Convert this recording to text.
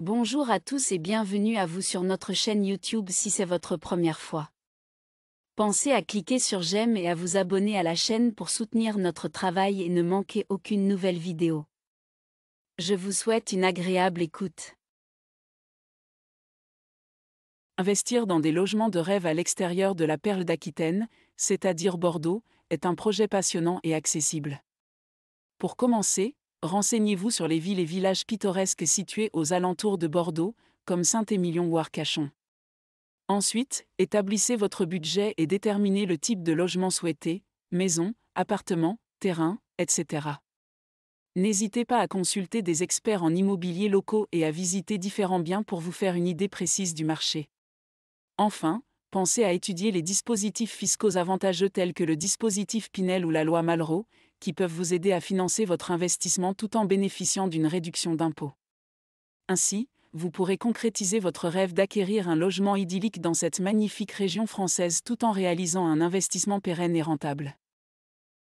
Bonjour à tous et bienvenue à vous sur notre chaîne YouTube si c'est votre première fois. Pensez à cliquer sur j'aime et à vous abonner à la chaîne pour soutenir notre travail et ne manquer aucune nouvelle vidéo. Je vous souhaite une agréable écoute. Investir dans des logements de rêve à l'extérieur de la perle d'Aquitaine, c'est-à-dire Bordeaux, est un projet passionnant et accessible. Pour commencer, renseignez-vous sur les villes et villages pittoresques situés aux alentours de Bordeaux, comme Saint-Émilion ou Arcachon. Ensuite, établissez votre budget et déterminez le type de logement souhaité, maison, appartement, terrain, etc. N'hésitez pas à consulter des experts en immobilier locaux et à visiter différents biens pour vous faire une idée précise du marché. Enfin, pensez à étudier les dispositifs fiscaux avantageux tels que le dispositif Pinel ou la loi Malraux, qui peuvent vous aider à financer votre investissement tout en bénéficiant d'une réduction d'impôt. Ainsi, vous pourrez concrétiser votre rêve d'acquérir un logement idyllique dans cette magnifique région française tout en réalisant un investissement pérenne et rentable.